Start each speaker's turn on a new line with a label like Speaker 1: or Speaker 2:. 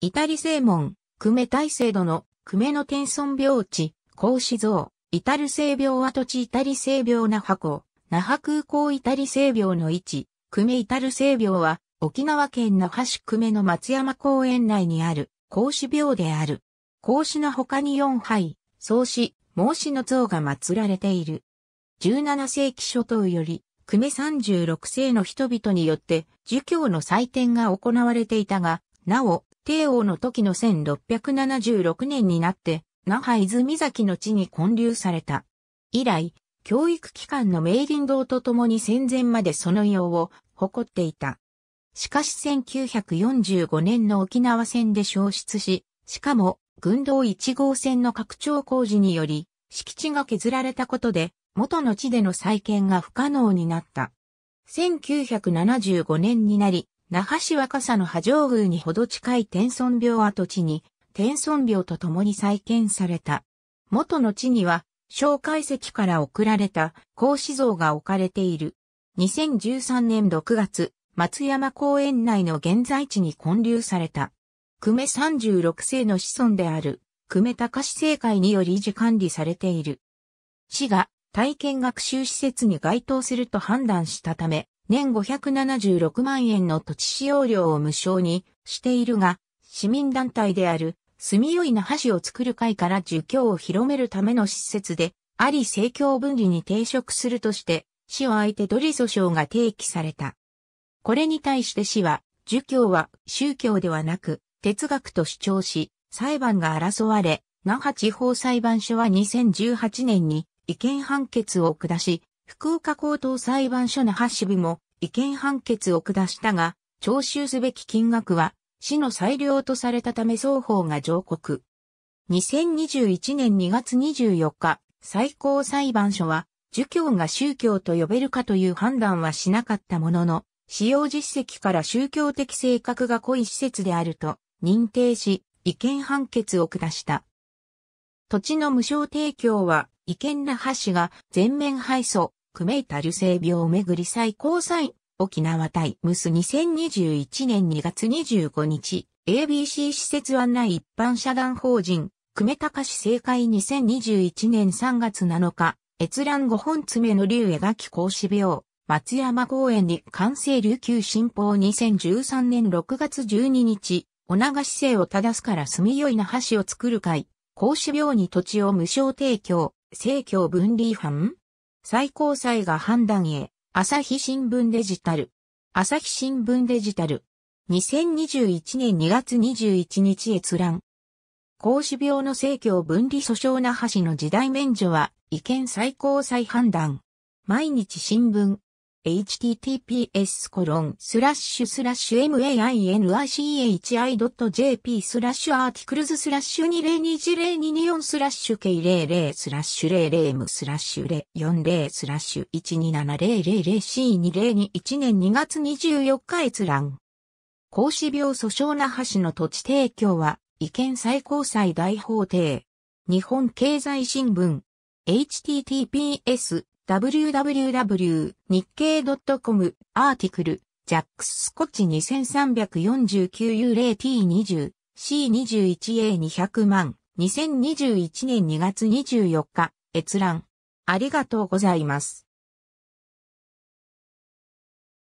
Speaker 1: イタリ正門、久米大聖殿、久米の天孫病地、孔子像、イタル聖病跡地イタリ聖病那覇港、那覇空港イタリ聖病の位置、久米イタル聖病は、沖縄県那覇市久米の松山公園内にある、孔子廟である。孔子の他に四杯、宗子、孟子の像が祀られている。17世紀初頭より、久米36世の人々によって、儒教の祭典が行われていたが、なお、帝王の時の1676年になって、那覇泉崎の地に建立された。以来、教育機関の明林堂と共に戦前までその用を誇っていた。しかし1945年の沖縄戦で消失し、しかも軍道1号線の拡張工事により、敷地が削られたことで、元の地での再建が不可能になった。1975年になり、那覇市若狭の波状宮にほど近い天孫廟跡地に、天孫廟と共に再建された。元の地には、小解石から送られた孔子像が置かれている。2013年6月、松山公園内の現在地に建立された。久米36世の子孫である、久米隆政会により維持管理されている。市が体験学習施設に該当すると判断したため、年576万円の土地使用料を無償にしているが、市民団体である、住よい那覇市を作る会から儒教を広めるための施設で、あり政教分離に抵触するとして、市を相手取り訴訟が提起された。これに対して市は、儒教は宗教ではなく、哲学と主張し、裁判が争われ、那覇地方裁判所は2018年に違憲判決を下し、福岡高等裁判所那覇支部も違憲判決を下したが、徴収すべき金額は市の裁量とされたため双方が上告。2021年2月24日、最高裁判所は、儒教が宗教と呼べるかという判断はしなかったものの、使用実績から宗教的性格が濃い施設であると認定し、違憲判決を下した。土地の無償提供は、違憲な橋が全面敗訴、クメイタ流星病をめぐり最高裁、沖縄対ムス2021年2月25日、ABC 施設案内一般社団法人、久米高市政会2021年3月7日、閲覧5本爪の竜描き講師病、松山公園に完成琉球新報2013年6月12日、お流し性を正すから住みよいな橋を作る会、孔子病に土地を無償提供、政教分離違反最高裁が判断へ、朝日新聞デジタル。朝日新聞デジタル。2021年2月21日閲覧。公子病の政教分離訴訟那覇市の時代免除は違憲最高裁判断。毎日新聞。https コロンスラッシュスラッシュ mainichi.jp スラッシュアーティクルズスラッシュ20200224スラッシュ k00 スラッシュ00ムスラッシュ040スラッシュ 127000c2021 年2月24日閲覧。孔子病訴訟那覇市の土地提供は違憲最高裁大法廷。日本経済新聞。https www 日経 .com アーティクルジャックススコッチ 2349U0T20 C21A200 万2021年2月24日閲覧ありがとうございます。